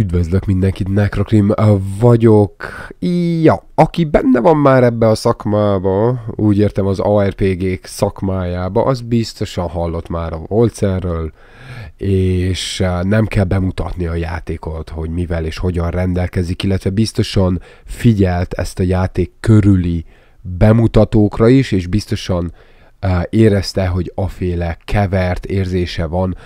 Üdvözlök mindenkit, Nekrokrim vagyok. Ja, aki benne van már ebbe a szakmába, úgy értem az ARPG-k szakmájába, az biztosan hallott már a Volcerről, és eh, nem kell bemutatni a játékot, hogy mivel és hogyan rendelkezik, illetve biztosan figyelt ezt a játék körüli bemutatókra is, és biztosan érezte, hogy aféle kevert érzése van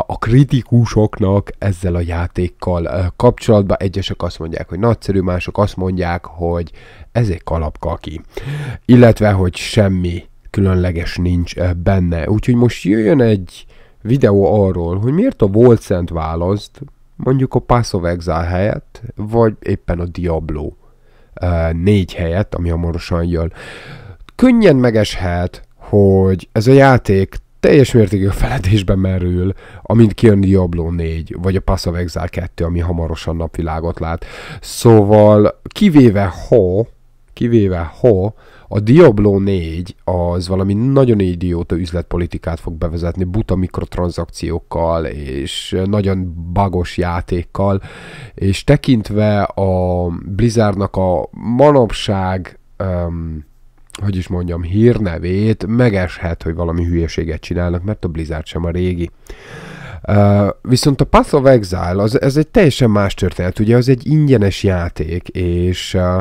a kritikusoknak ezzel a játékkal kapcsolatban. Egyesek azt mondják, hogy nagyszerű, mások azt mondják, hogy ez egy kalapkaki. Illetve, hogy semmi különleges nincs benne. Úgyhogy most jöjjön egy videó arról, hogy miért a Volt Szent választ mondjuk a Pass of Exile helyett, vagy éppen a Diablo négy helyett, ami hamarosan jön. Könnyen megeshet, hogy ez a játék teljes mértékig a feledésbe merül, amint kijön Diablo 4, vagy a Pass of Exile 2, ami hamarosan napvilágot lát. Szóval kivéve ha, kivéve ha, a Diablo 4 az valami nagyon idióta üzletpolitikát fog bevezetni, buta mikrotranszakciókkal és nagyon bagos játékkal, és tekintve a Blizzardnak a manapság um, hogy is mondjam, hírnevét, megeshet, hogy valami hülyeséget csinálnak, mert a Blizzard sem a régi. Uh, viszont a Path of Exile, az, ez egy teljesen más történet, ugye az egy ingyenes játék, és uh,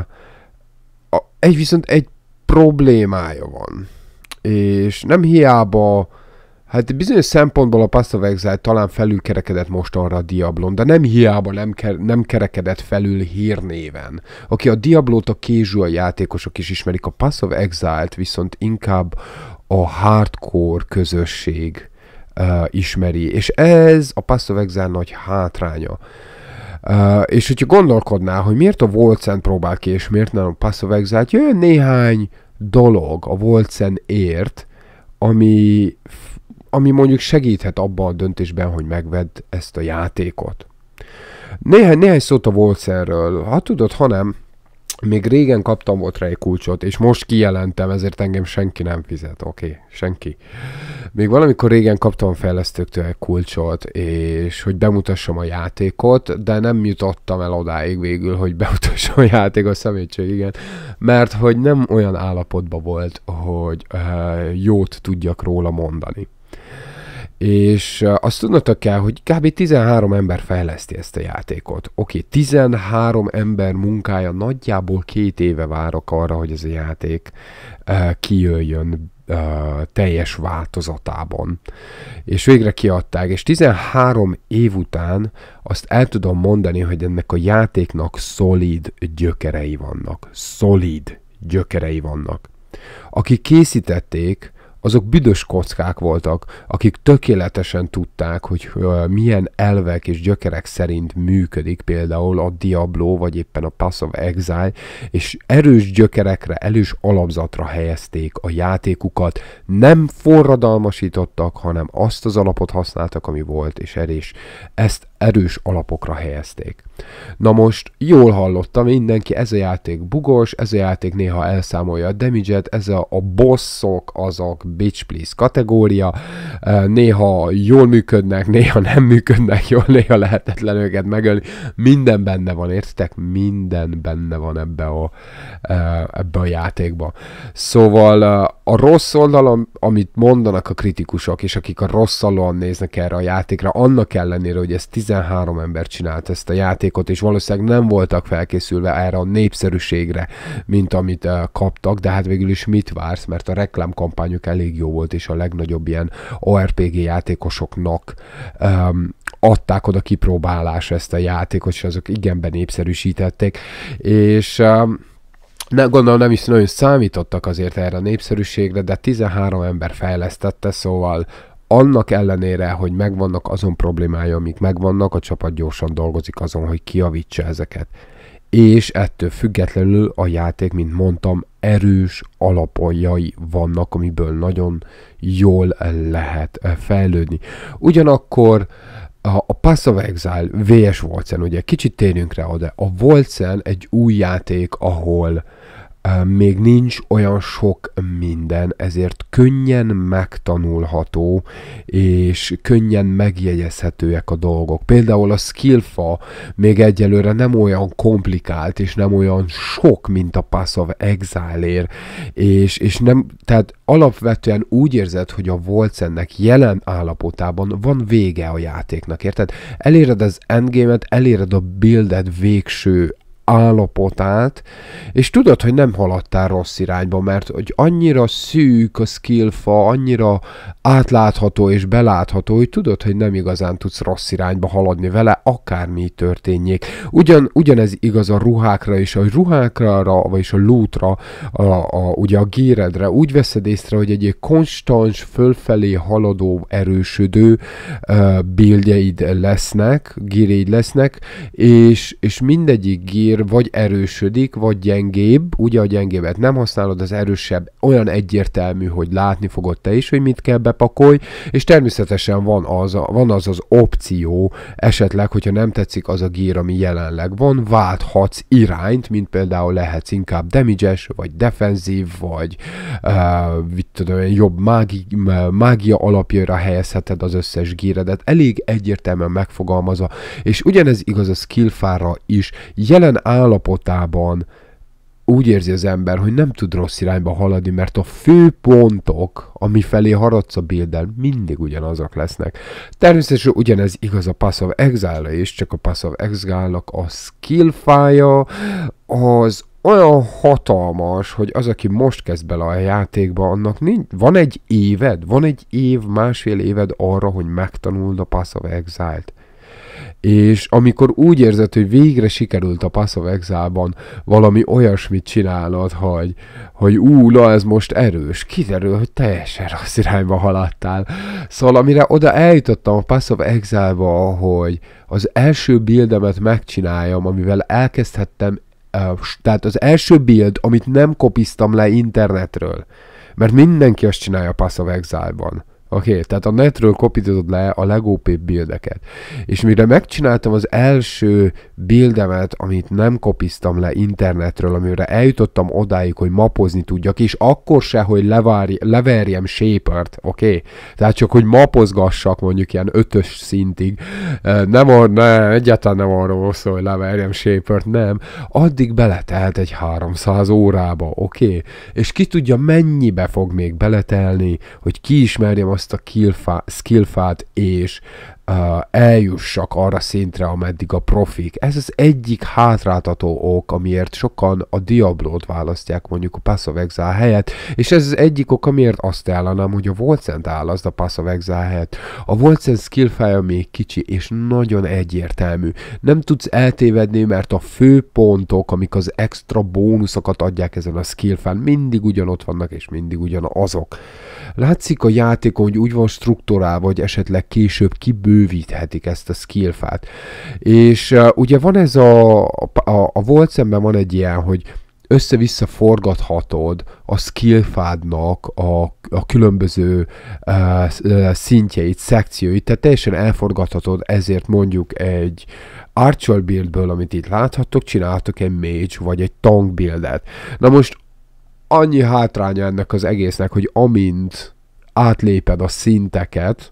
a, egy viszont egy problémája van. És nem hiába Hát bizonyos szempontból a Path of Exile talán felülkerekedett mostanra a Diablon, de nem hiába nem, ker- nem kerekedett felül hírnéven. Aki a Diablót a a játékosok is ismerik, a Path of Exile-t viszont inkább a hardcore közösség uh, ismeri, és ez a Path of Exile nagy hátránya. Uh, és hogyha gondolkodnál, hogy miért a Volcen próbál ki, és miért nem a Path of Exile, jön néhány dolog a Volcen ért, ami ami mondjuk segíthet abban a döntésben, hogy megvedd ezt a játékot. Néhány, néhány szót a Volcerről. Ha hát tudod, ha nem, még régen kaptam volt rá egy kulcsot, és most kijelentem, ezért engem senki nem fizet, oké, okay, senki. Még valamikor régen kaptam fejlesztőktől egy kulcsot, és hogy bemutassam a játékot, de nem jutottam el odáig végül, hogy bemutassam a játékot, szemétség, igen, mert hogy nem olyan állapotban volt, hogy uh, jót tudjak róla mondani és azt tudnotok kell, hogy kb. 13 ember fejleszti ezt a játékot. Oké, okay, 13 ember munkája, nagyjából két éve várok arra, hogy ez a játék uh, kijöjjön uh, teljes változatában. És végre kiadták, és 13 év után azt el tudom mondani, hogy ennek a játéknak szolid gyökerei vannak. Szolid gyökerei vannak. Aki készítették, azok büdös kockák voltak, akik tökéletesen tudták, hogy milyen elvek és gyökerek szerint működik például a Diablo, vagy éppen a Pass of Exile, és erős gyökerekre, erős alapzatra helyezték a játékukat, nem forradalmasítottak, hanem azt az alapot használtak, ami volt, és erős. Ezt erős alapokra helyezték. Na most jól hallotta mindenki, ez a játék bugos, ez a játék néha elszámolja a damage ez a, a bosszok, azok bitch please kategória, néha jól működnek, néha nem működnek jól, néha lehetetlen őket megölni, minden benne van, értitek? Minden benne van ebbe a, ebbe a játékba. Szóval a rossz oldalon, amit mondanak a kritikusok, és akik a rossz oldalon néznek erre a játékra, annak ellenére, hogy ez 10 13 ember csinált ezt a játékot, és valószínűleg nem voltak felkészülve erre a népszerűségre, mint amit uh, kaptak, de hát végül is mit vársz, mert a reklámkampányuk elég jó volt, és a legnagyobb ilyen ORPG játékosoknak um, adták oda kipróbálás ezt a játékot, és azok igenben népszerűsítették, és um, ne, gondolom nem is nagyon számítottak azért erre a népszerűségre, de 13 ember fejlesztette, szóval annak ellenére, hogy megvannak azon problémája, amik megvannak, a csapat gyorsan dolgozik azon, hogy kiavítsa ezeket. És ettől függetlenül a játék, mint mondtam, erős alapjai vannak, amiből nagyon jól lehet eh, fejlődni. Ugyanakkor a Pass of Exile VS Volcen, ugye kicsit térjünk rá oda, a Volcen egy új játék, ahol uh, még nincs olyan sok minden, ezért könnyen megtanulható és könnyen megjegyezhetőek a dolgok. Például a skillfa még egyelőre nem olyan komplikált és nem olyan sok, mint a Pass of Exile-ér, és, és nem, tehát alapvetően úgy érzed, hogy a Volcennek jelen állapotában van vége a játéknak, érted? Eléred az endgame-et, eléred a build végső állapotát, és tudod, hogy nem haladtál rossz irányba, mert hogy annyira szűk a skillfa, annyira átlátható és belátható, hogy tudod, hogy nem igazán tudsz rossz irányba haladni vele, akármi történjék. Ugyan, ugyanez igaz a ruhákra is, a ruhákra, vagyis a lútra, a, a, ugye a géredre. Úgy veszed észre, hogy egy, konstans, fölfelé haladó, erősödő uh, bildjeid lesznek, gíréid lesznek, és, és mindegyik gír ér, vagy erősödik, vagy gyengébb. Ugye a gyengébbet nem használod, az erősebb olyan egyértelmű, hogy látni fogod te is, hogy mit kell bepakolj, és természetesen van az, a, van az az opció, esetleg, hogyha nem tetszik az a gír, ami jelenleg van, válthatsz irányt, mint például lehetsz inkább damage vagy defenzív, vagy uh, mit tudom, jobb mági, mágia alapjára helyezheted az összes gíredet. Elég egyértelműen megfogalmazva, és ugyanez igaz a skillfára is. Jelen állapotában úgy érzi az ember, hogy nem tud rossz irányba haladni, mert a fő pontok, ami felé haradsz a bilden, mindig ugyanazok lesznek. Természetesen ugyanez igaz a Pass of exile is, csak a Pass of exile a skill fája az olyan hatalmas, hogy az, aki most kezd bele a játékba, annak nincs, van egy éved, van egy év, másfél éved arra, hogy megtanuld a Pass of Exile-t és amikor úgy érzed, hogy végre sikerült a Pass of Exile-ban valami olyasmit csinálnod, hogy, hogy ú, na ez most erős, kiderül, hogy teljesen rossz irányba haladtál. Szóval amire oda eljutottam a Pass of Exile-ba, hogy az első bildemet megcsináljam, amivel elkezdhettem, tehát az első bild, amit nem kopiztam le internetről, mert mindenki azt csinálja a Pass of Exile-ban Oké, okay, tehát a netről kopítod le a legópébb bildeket. És mire megcsináltam az első bildemet, amit nem kopiztam le internetről, amire eljutottam odáig, hogy mapozni tudjak, és akkor se, hogy levárj, leverjem shapert, oké? Okay? Tehát csak, hogy mapozgassak mondjuk ilyen ötös szintig. Nem, or, ne, egyáltalán nem arról szó, hogy leverjem shapert, nem. Addig beletelt egy 300 órába, oké? Okay? És ki tudja, mennyibe fog még beletelni, hogy kiismerjem a azt a skillfát és eljussak arra szintre, ameddig a profik. Ez az egyik hátráltató ok, amiért sokan a Diablo-t választják mondjuk a Pass of Exile helyett, és ez az egyik ok, amiért azt ellenem, hogy a Volcent az a Pass of Exile helyett. A Volcent skillfája még kicsi, és nagyon egyértelmű. Nem tudsz eltévedni, mert a fő pontok, amik az extra bónuszokat adják ezen a skillfán, mindig ugyanott vannak, és mindig ugyanazok. Látszik a játékon, hogy úgy van struktúrálva, hogy esetleg később kibő bővíthetik ezt a skillfát. És uh, ugye van ez a, a, a volt szemben van egy ilyen, hogy össze-vissza forgathatod a skillfádnak a, a különböző uh, szintjeit, szekcióit, tehát teljesen elforgathatod, ezért mondjuk egy Archer buildből, amit itt láthattok, csináltok egy mage vagy egy tank buildet. Na most annyi hátránya ennek az egésznek, hogy amint átléped a szinteket,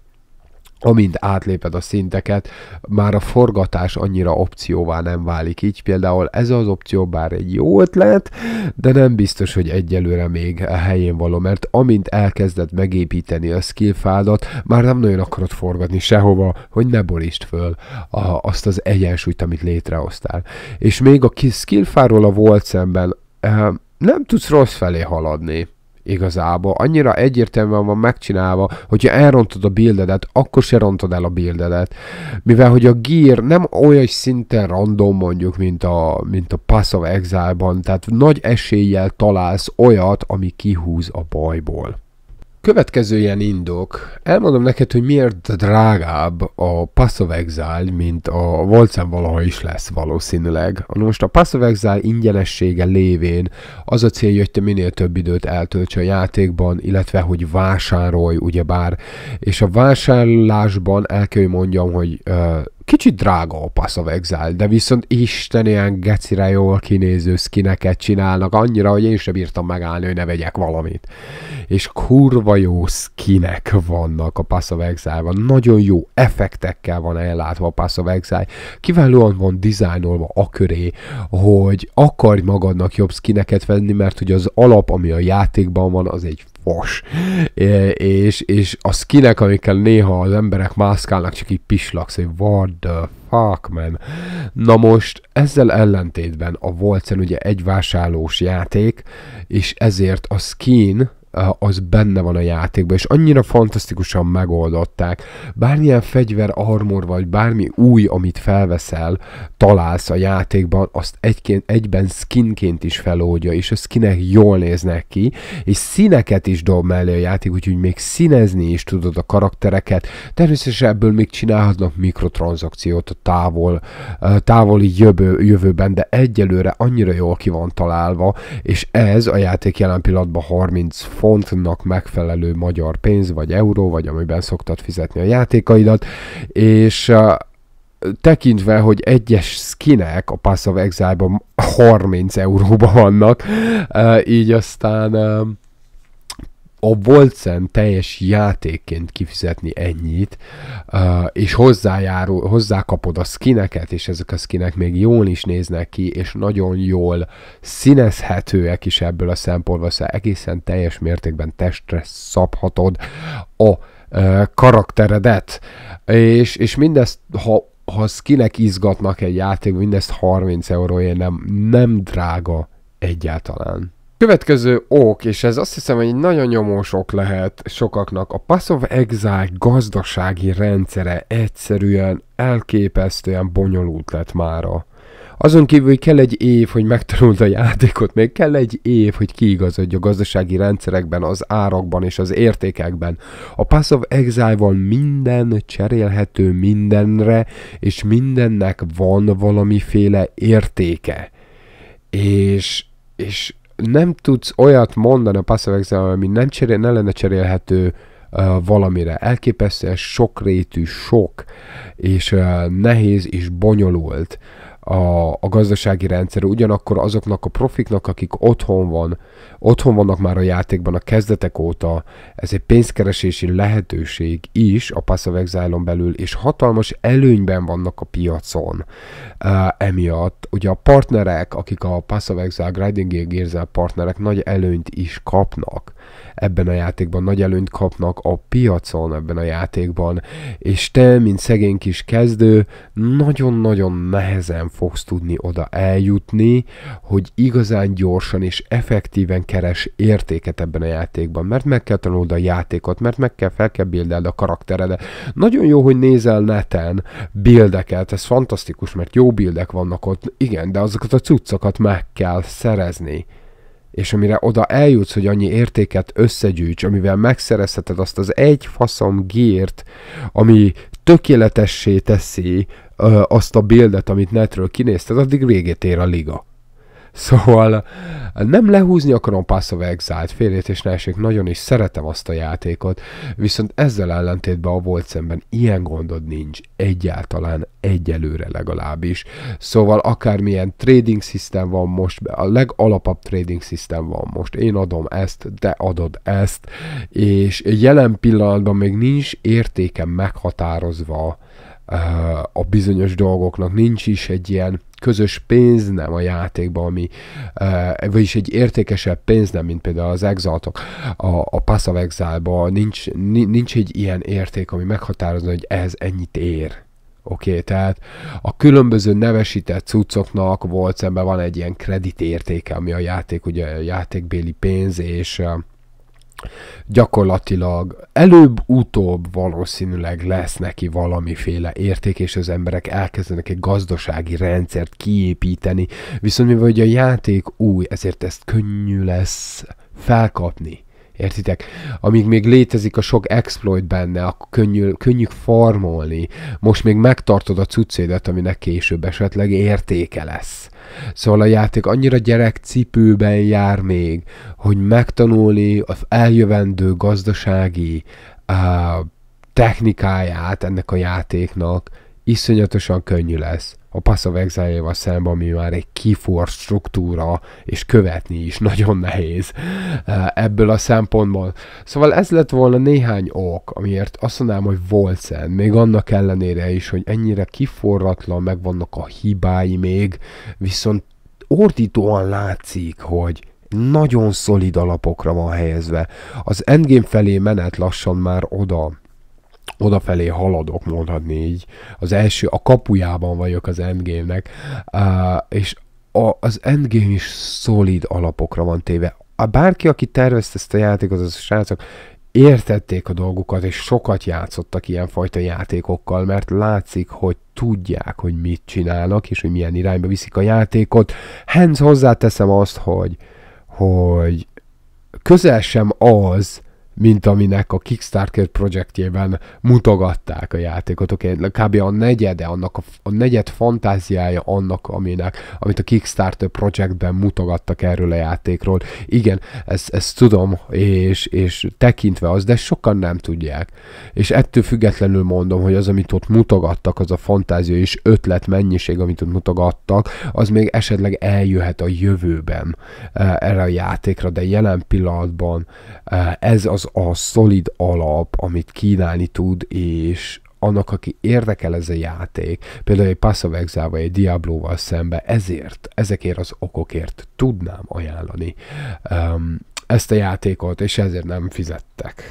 amint átléped a szinteket, már a forgatás annyira opcióvá nem válik. Így például ez az opció bár egy jó ötlet, de nem biztos, hogy egyelőre még a helyén való, mert amint elkezded megépíteni a skillfádat, már nem nagyon akarod forgatni sehova, hogy ne borítsd föl a, azt az egyensúlyt, amit létrehoztál. És még a kis skillfáról a volt szemben eh, nem tudsz rossz felé haladni igazából. Annyira egyértelműen van megcsinálva, hogyha elrontod a buildedet, akkor se rontod el a buildedet. Mivel, hogy a gear nem olyan szinten random mondjuk, mint a, mint a Pass of Exile-ban, tehát nagy eséllyel találsz olyat, ami kihúz a bajból következő ilyen indok. Elmondom neked, hogy miért drágább a Pass of Exile, mint a Volcán valaha is lesz valószínűleg. Most a Pass of Exile ingyenessége lévén az a célja, hogy te minél több időt eltölts a játékban, illetve hogy vásárolj, ugyebár. És a vásárlásban el kell, hogy mondjam, hogy uh, kicsit drága a Pass of Exile, de viszont Isten ilyen gecire jól kinéző skineket csinálnak, annyira, hogy én sem bírtam megállni, hogy ne vegyek valamit. És kurva jó skinek vannak a Pass of Exile-ban, nagyon jó effektekkel van ellátva a Pass of Exile, kiválóan van dizájnolva a köré, hogy akarj magadnak jobb skineket venni, mert hogy az alap, ami a játékban van, az egy fos. É, és, és a skinek, amikkel néha az emberek mászkálnak, csak így pislaksz, hogy what the fuck, man. Na most ezzel ellentétben a Volcen ugye egy vásárlós játék, és ezért a skin, Eh, az benne van a játékban, és annyira fantasztikusan megoldották. Bármilyen fegyver, armor, vagy bármi új, amit felveszel, találsz a játékban, azt egyként, egyben skinként is feloldja, és a skinek jól néznek ki, és színeket is dob mellé a játék, úgyhogy még színezni is tudod a karaktereket. Természetesen ebből még csinálhatnak mikrotranszakciót a távol, eh, távoli jövő, jövőben, de egyelőre annyira jól ki van találva, és ez a játék jelen pillanatban 30 fontnak megfelelő magyar pénz, vagy euró, vagy amiben szoktad fizetni a játékaidat, és uh, tekintve, hogy egyes skinek a Pass of Exile-ban 30 euróban vannak, uh, így aztán um, a bolcen teljes játékként kifizetni ennyit, és hozzájárul, hozzákapod a skineket, és ezek a skinek még jól is néznek ki, és nagyon jól színezhetőek is ebből a szempontból, szóval egészen teljes mértékben testre szabhatod a karakteredet, és, és mindezt, ha ha skinek izgatnak egy játék, mindezt 30 euróért nem, nem drága egyáltalán. Következő ok, és ez azt hiszem, hogy egy nagyon nyomós ok lehet sokaknak, a of Exile gazdasági rendszere egyszerűen elképesztően bonyolult lett mára. Azon kívül, hogy kell egy év, hogy megtanuld a játékot, még kell egy év, hogy kiigazodj a gazdasági rendszerekben, az árakban és az értékekben. A Pass of Exile-val minden cserélhető mindenre, és mindennek van valamiféle értéke. És, és nem tudsz olyat mondani a passive ami nem, cserél, ne lenne cserélhető uh, valamire. Elképesztően sokrétű, sok, és uh, nehéz és bonyolult a, a gazdasági rendszer, ugyanakkor azoknak a profiknak, akik otthon van, otthon vannak már a játékban a kezdetek óta, ez egy pénzkeresési lehetőség is a Pass of Exile-on belül, és hatalmas előnyben vannak a piacon uh, emiatt. Ugye a partnerek, akik a Pass of Exile Grinding Gear partnerek nagy előnyt is kapnak ebben a játékban nagy előnyt kapnak a piacon ebben a játékban, és te, mint szegény kis kezdő, nagyon-nagyon nehezen fogsz tudni oda eljutni, hogy igazán gyorsan és effektíven keres értéket ebben a játékban, mert meg kell tanulod a játékot, mert meg kell, fel kell bildeld a karakteredet. Nagyon jó, hogy nézel neten bildeket, ez fantasztikus, mert jó bildek vannak ott, igen, de azokat a cuccokat meg kell szerezni és amire oda eljutsz, hogy annyi értéket összegyűjts, amivel megszerezheted azt az egy faszom gírt, ami tökéletessé teszi ö, azt a bildet, amit netről kinézted, addig véget ér a liga. Szóval nem lehúzni akarom Pass of Exile-t, félértés ne esik, nagyon is szeretem azt a játékot, viszont ezzel ellentétben a volt szemben ilyen gondod nincs, egyáltalán egyelőre legalábbis. Szóval akármilyen trading system van most, a legalapabb trading system van most, én adom ezt, te adod ezt, és jelen pillanatban még nincs értéke meghatározva a bizonyos dolgoknak, nincs is egy ilyen közös pénz nem a játékban, ami, e, vagyis egy értékesebb pénz nem, mint például az Exaltok, a, a Pass of exile nincs, nincs egy ilyen érték, ami meghatározza, hogy ez ennyit ér. Oké, okay, tehát a különböző nevesített cuccoknak volt szemben van egy ilyen kreditértéke, ami a játék, ugye a játékbéli pénz és e, gyakorlatilag előbb-utóbb valószínűleg lesz neki valamiféle érték, és az emberek elkezdenek egy gazdasági rendszert kiépíteni, viszont mivel ugye a játék új, ezért ezt könnyű lesz felkapni Értitek? Amíg még létezik a sok exploit benne, akkor könnyű, könnyű farmolni. Most még megtartod a cuccédet, aminek később esetleg értéke lesz. Szóval a játék annyira cipőben jár még, hogy megtanulni az eljövendő gazdasági uh, technikáját ennek a játéknak, iszonyatosan könnyű lesz a Pass of exile szemben, ami már egy kifor struktúra, és követni is nagyon nehéz eh, ebből a szempontból. Szóval ez lett volna néhány ok, amiért azt mondanám, hogy volt szent, még annak ellenére is, hogy ennyire kiforratlan, meg vannak a hibái még, viszont ordítóan látszik, hogy nagyon szolid alapokra van helyezve. Az endgame felé menet lassan már oda odafelé haladok, mondhatni így. Az első, a kapujában vagyok az endgame-nek, uh, és a, az endgame is szolid alapokra van téve. A bárki, aki tervezte ezt a játékot, az a srácok, értették a dolgukat, és sokat játszottak ilyenfajta játékokkal, mert látszik, hogy tudják, hogy mit csinálnak, és hogy milyen irányba viszik a játékot. Hence hozzáteszem azt, hogy, hogy közel sem az, mint aminek a Kickstarter projektjében mutogatták a játékot. Oké, okay, kb. a negyede, annak a, a negyed fantáziája annak, aminek, amit a Kickstarter projektben mutogattak erről a játékról. Igen, ezt, ezt tudom, és, és tekintve az, de sokan nem tudják. És ettől függetlenül mondom, hogy az, amit ott mutogattak, az a fantázia és ötlet mennyiség, amit ott mutogattak, az még esetleg eljöhet a jövőben eh, erre a játékra, de jelen pillanatban eh, ez az a szolid alap, amit kínálni tud, és annak, aki érdekel ez a játék, például egy Pass of Exile vagy egy Diablo-val szembe, ezért, ezekért az okokért tudnám ajánlani um, ezt a játékot, és ezért nem fizettek.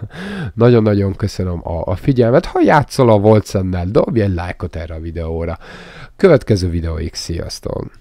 Nagyon-nagyon köszönöm a, a figyelmet. Ha játszol a Volcennel, dobj egy lájkot erre a videóra. Következő videóig, sziasztok!